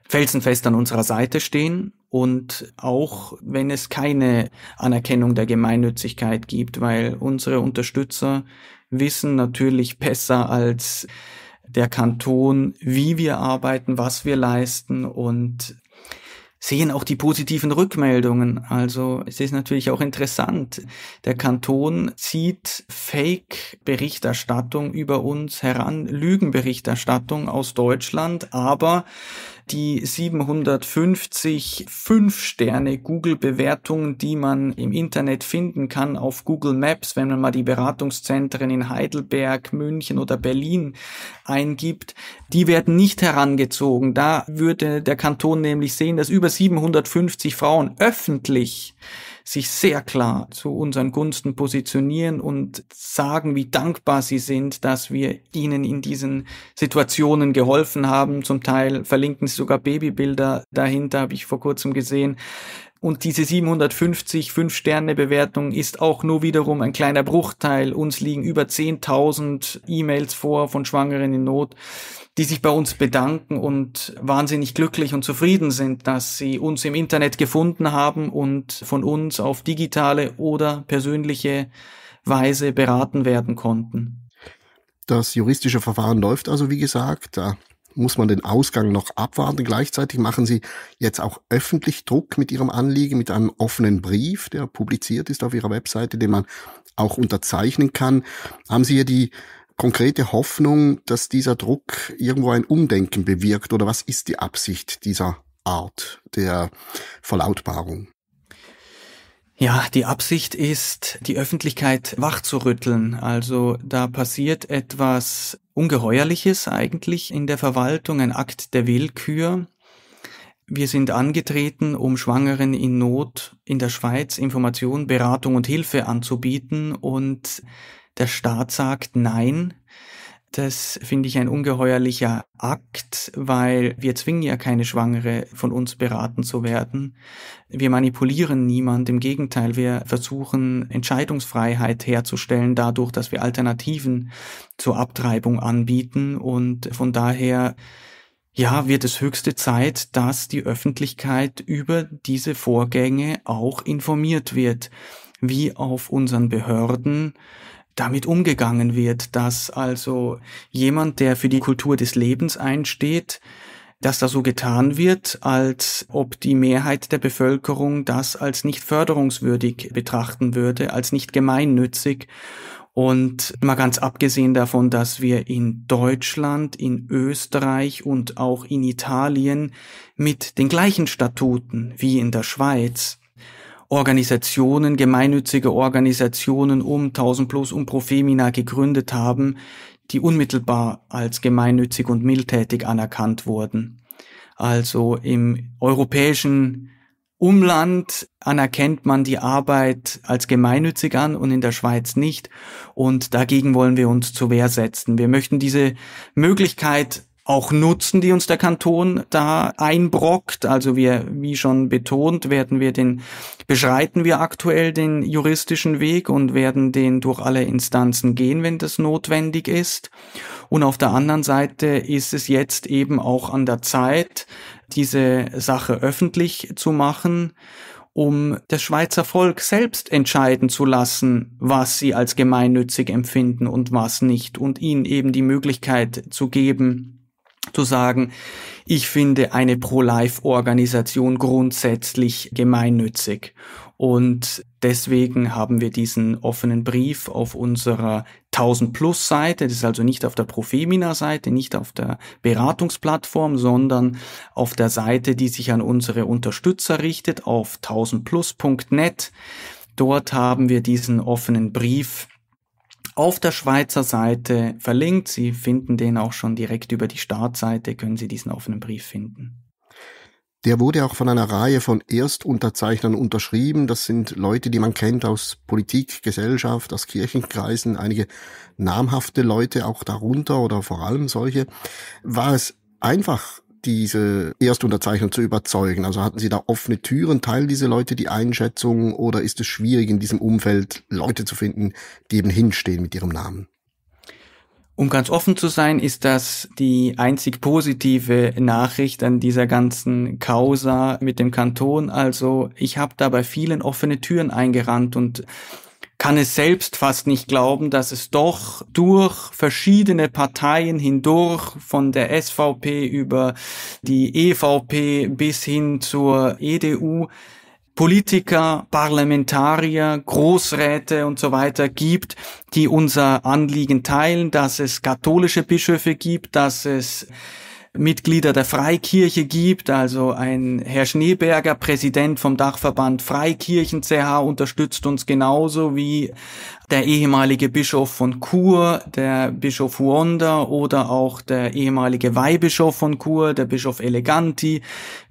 felsenfest an unserer Seite stehen und auch wenn es keine Anerkennung der Gemeinnützigkeit gibt, weil unsere Unterstützer wissen natürlich besser als der Kanton, wie wir arbeiten, was wir leisten und sehen auch die positiven Rückmeldungen. Also es ist natürlich auch interessant. Der Kanton zieht Fake-Berichterstattung über uns heran, Lügenberichterstattung aus Deutschland, aber die 750 5-Sterne Google-Bewertungen, die man im Internet finden kann auf Google Maps, wenn man mal die Beratungszentren in Heidelberg, München oder Berlin eingibt, die werden nicht herangezogen. Da würde der Kanton nämlich sehen, dass über 750 Frauen öffentlich sich sehr klar zu unseren Gunsten positionieren und sagen, wie dankbar sie sind, dass wir ihnen in diesen Situationen geholfen haben. Zum Teil verlinken sie sogar Babybilder dahinter, habe ich vor kurzem gesehen. Und diese 750 Fünf-Sterne-Bewertung ist auch nur wiederum ein kleiner Bruchteil. Uns liegen über 10.000 E-Mails vor von Schwangeren in Not, die sich bei uns bedanken und wahnsinnig glücklich und zufrieden sind, dass sie uns im Internet gefunden haben und von uns auf digitale oder persönliche Weise beraten werden konnten. Das juristische Verfahren läuft also, wie gesagt. Da muss man den Ausgang noch abwarten. Gleichzeitig machen sie jetzt auch öffentlich Druck mit ihrem Anliegen, mit einem offenen Brief, der publiziert ist auf ihrer Webseite, den man auch unterzeichnen kann. Haben Sie hier die konkrete Hoffnung, dass dieser Druck irgendwo ein Umdenken bewirkt oder was ist die Absicht dieser Art der Verlautbarung? Ja, die Absicht ist, die Öffentlichkeit wachzurütteln. Also da passiert etwas Ungeheuerliches eigentlich in der Verwaltung, ein Akt der Willkür. Wir sind angetreten, um Schwangeren in Not in der Schweiz Information, Beratung und Hilfe anzubieten und der Staat sagt nein, das finde ich ein ungeheuerlicher Akt, weil wir zwingen ja keine Schwangere von uns beraten zu werden. Wir manipulieren niemand. Im Gegenteil, wir versuchen Entscheidungsfreiheit herzustellen dadurch, dass wir Alternativen zur Abtreibung anbieten. Und von daher ja, wird es höchste Zeit, dass die Öffentlichkeit über diese Vorgänge auch informiert wird, wie auf unseren Behörden, damit umgegangen wird, dass also jemand, der für die Kultur des Lebens einsteht, dass da so getan wird, als ob die Mehrheit der Bevölkerung das als nicht förderungswürdig betrachten würde, als nicht gemeinnützig. Und mal ganz abgesehen davon, dass wir in Deutschland, in Österreich und auch in Italien mit den gleichen Statuten wie in der Schweiz Organisationen, gemeinnützige Organisationen um 1000 Plus, um Profemina gegründet haben, die unmittelbar als gemeinnützig und mildtätig anerkannt wurden. Also im europäischen Umland anerkennt man die Arbeit als gemeinnützig an und in der Schweiz nicht. Und dagegen wollen wir uns zur Wehr setzen. Wir möchten diese Möglichkeit auch Nutzen, die uns der Kanton da einbrockt. Also wir, wie schon betont, werden wir den, beschreiten wir aktuell den juristischen Weg und werden den durch alle Instanzen gehen, wenn das notwendig ist. Und auf der anderen Seite ist es jetzt eben auch an der Zeit, diese Sache öffentlich zu machen um das Schweizer Volk selbst entscheiden zu lassen, was sie als gemeinnützig empfinden und was nicht, und ihnen eben die Möglichkeit zu geben, zu sagen, ich finde eine Pro-Life-Organisation grundsätzlich gemeinnützig. Und deswegen haben wir diesen offenen Brief auf unserer 1000 Plus Seite. Das ist also nicht auf der Profemina Seite, nicht auf der Beratungsplattform, sondern auf der Seite, die sich an unsere Unterstützer richtet, auf 1000plus.net. Dort haben wir diesen offenen Brief auf der Schweizer Seite verlinkt. Sie finden den auch schon direkt über die Startseite, können Sie diesen offenen Brief finden. Der wurde auch von einer Reihe von Erstunterzeichnern unterschrieben. Das sind Leute, die man kennt aus Politik, Gesellschaft, aus Kirchenkreisen, einige namhafte Leute auch darunter oder vor allem solche. War es einfach, diese Erstunterzeichner zu überzeugen? Also hatten Sie da offene Türen? Teilen diese Leute die Einschätzung oder ist es schwierig, in diesem Umfeld Leute zu finden, die eben hinstehen mit ihrem Namen? Um ganz offen zu sein, ist das die einzig positive Nachricht an dieser ganzen Causa mit dem Kanton. Also ich habe da bei vielen offene Türen eingerannt und kann es selbst fast nicht glauben, dass es doch durch verschiedene Parteien hindurch, von der SVP über die EVP bis hin zur EDU, Politiker, Parlamentarier, Großräte und so weiter gibt, die unser Anliegen teilen, dass es katholische Bischöfe gibt, dass es Mitglieder der Freikirche gibt, also ein Herr Schneeberger, Präsident vom Dachverband Freikirchen CH, unterstützt uns genauso wie der ehemalige Bischof von Chur, der Bischof Huonda oder auch der ehemalige Weihbischof von Chur, der Bischof Eleganti.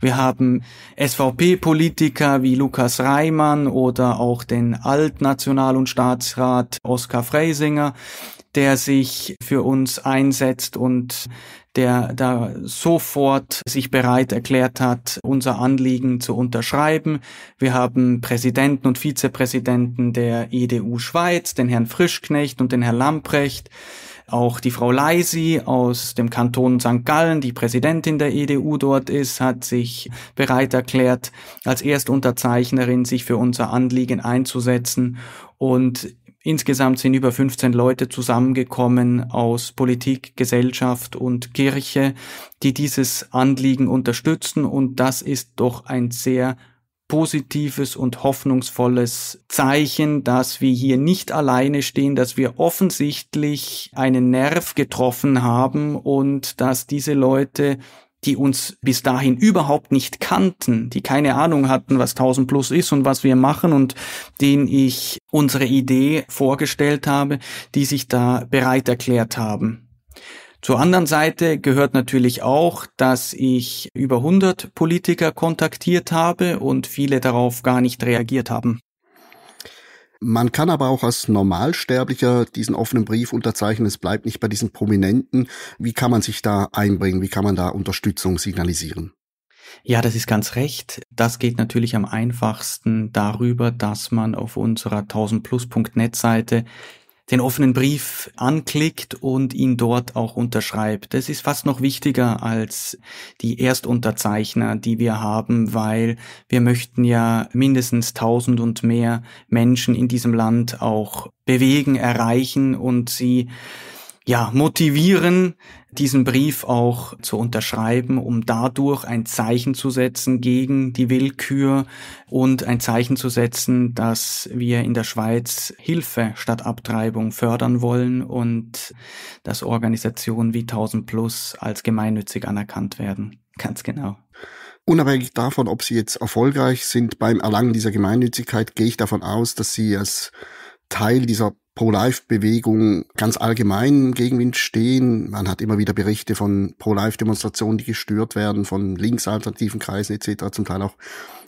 Wir haben SVP-Politiker wie Lukas Reimann oder auch den Altnational- und Staatsrat Oskar Freisinger der sich für uns einsetzt und der da sofort sich bereit erklärt hat, unser Anliegen zu unterschreiben. Wir haben Präsidenten und Vizepräsidenten der EDU Schweiz, den Herrn Frischknecht und den Herrn Lamprecht auch die Frau Leisi aus dem Kanton St. Gallen, die Präsidentin der EDU dort ist, hat sich bereit erklärt, als Erstunterzeichnerin sich für unser Anliegen einzusetzen. Und Insgesamt sind über 15 Leute zusammengekommen aus Politik, Gesellschaft und Kirche, die dieses Anliegen unterstützen. Und das ist doch ein sehr positives und hoffnungsvolles Zeichen, dass wir hier nicht alleine stehen, dass wir offensichtlich einen Nerv getroffen haben und dass diese Leute die uns bis dahin überhaupt nicht kannten, die keine Ahnung hatten, was 1000 Plus ist und was wir machen und denen ich unsere Idee vorgestellt habe, die sich da bereit erklärt haben. Zur anderen Seite gehört natürlich auch, dass ich über 100 Politiker kontaktiert habe und viele darauf gar nicht reagiert haben. Man kann aber auch als Normalsterblicher diesen offenen Brief unterzeichnen. Es bleibt nicht bei diesen Prominenten. Wie kann man sich da einbringen? Wie kann man da Unterstützung signalisieren? Ja, das ist ganz recht. Das geht natürlich am einfachsten darüber, dass man auf unserer 1000plus.net Seite den offenen Brief anklickt und ihn dort auch unterschreibt. Das ist fast noch wichtiger als die Erstunterzeichner, die wir haben, weil wir möchten ja mindestens tausend und mehr Menschen in diesem Land auch bewegen, erreichen und sie ja, motivieren, diesen Brief auch zu unterschreiben, um dadurch ein Zeichen zu setzen gegen die Willkür und ein Zeichen zu setzen, dass wir in der Schweiz Hilfe statt Abtreibung fördern wollen und dass Organisationen wie 1000 Plus als gemeinnützig anerkannt werden. Ganz genau. Unabhängig davon, ob Sie jetzt erfolgreich sind beim Erlangen dieser Gemeinnützigkeit, gehe ich davon aus, dass Sie als Teil dieser Pro-Life-Bewegung ganz allgemein im Gegenwind stehen. Man hat immer wieder Berichte von Pro-Life-Demonstrationen, die gestört werden, von linksalternativen Kreisen etc., zum Teil auch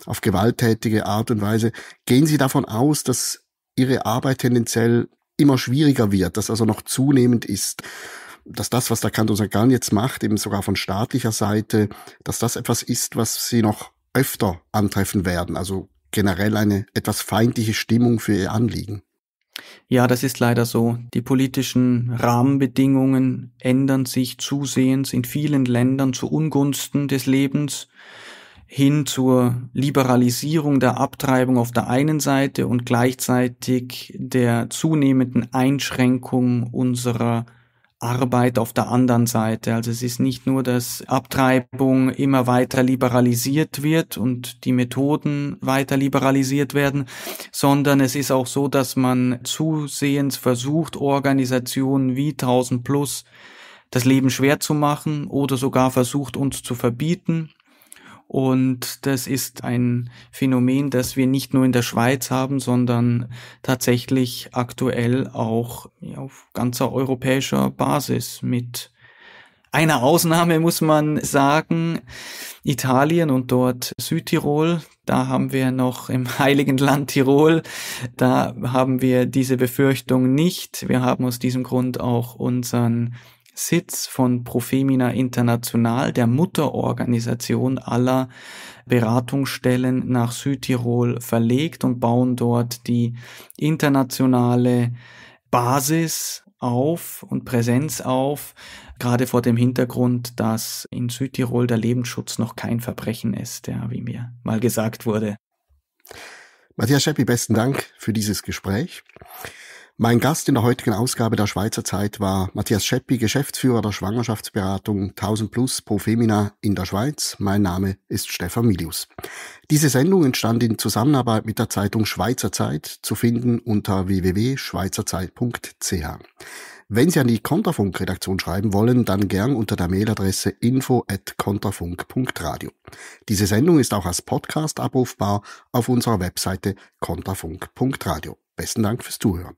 auf gewalttätige Art und Weise. Gehen Sie davon aus, dass Ihre Arbeit tendenziell immer schwieriger wird, dass also noch zunehmend ist, dass das, was der Kanton St. Gallen jetzt macht, eben sogar von staatlicher Seite, dass das etwas ist, was Sie noch öfter antreffen werden, also generell eine etwas feindliche Stimmung für Ihr Anliegen? Ja, das ist leider so. Die politischen Rahmenbedingungen ändern sich zusehends in vielen Ländern zu Ungunsten des Lebens hin zur Liberalisierung der Abtreibung auf der einen Seite und gleichzeitig der zunehmenden Einschränkung unserer Arbeit auf der anderen Seite. Also es ist nicht nur, dass Abtreibung immer weiter liberalisiert wird und die Methoden weiter liberalisiert werden, sondern es ist auch so, dass man zusehends versucht, Organisationen wie 1000 Plus das Leben schwer zu machen oder sogar versucht, uns zu verbieten und das ist ein Phänomen, das wir nicht nur in der Schweiz haben, sondern tatsächlich aktuell auch auf ganzer europäischer Basis mit einer Ausnahme muss man sagen, Italien und dort Südtirol. Da haben wir noch im heiligen Land Tirol, da haben wir diese Befürchtung nicht. Wir haben aus diesem Grund auch unseren Sitz von Profemina International, der Mutterorganisation aller Beratungsstellen nach Südtirol verlegt und bauen dort die internationale Basis auf und Präsenz auf, gerade vor dem Hintergrund, dass in Südtirol der Lebensschutz noch kein Verbrechen ist, ja, wie mir mal gesagt wurde. Matthias Scheppi, besten Dank für dieses Gespräch. Mein Gast in der heutigen Ausgabe der Schweizer Zeit war Matthias Scheppi, Geschäftsführer der Schwangerschaftsberatung 1000 Plus pro Femina in der Schweiz. Mein Name ist Stefan Milius. Diese Sendung entstand in Zusammenarbeit mit der Zeitung Schweizer Zeit zu finden unter www.schweizerzeit.ch. Wenn Sie an die Konterfunk-Redaktion schreiben wollen, dann gern unter der Mailadresse info info@konterfunk.radio. Diese Sendung ist auch als Podcast abrufbar auf unserer Webseite konterfunk.radio. Besten Dank fürs Zuhören.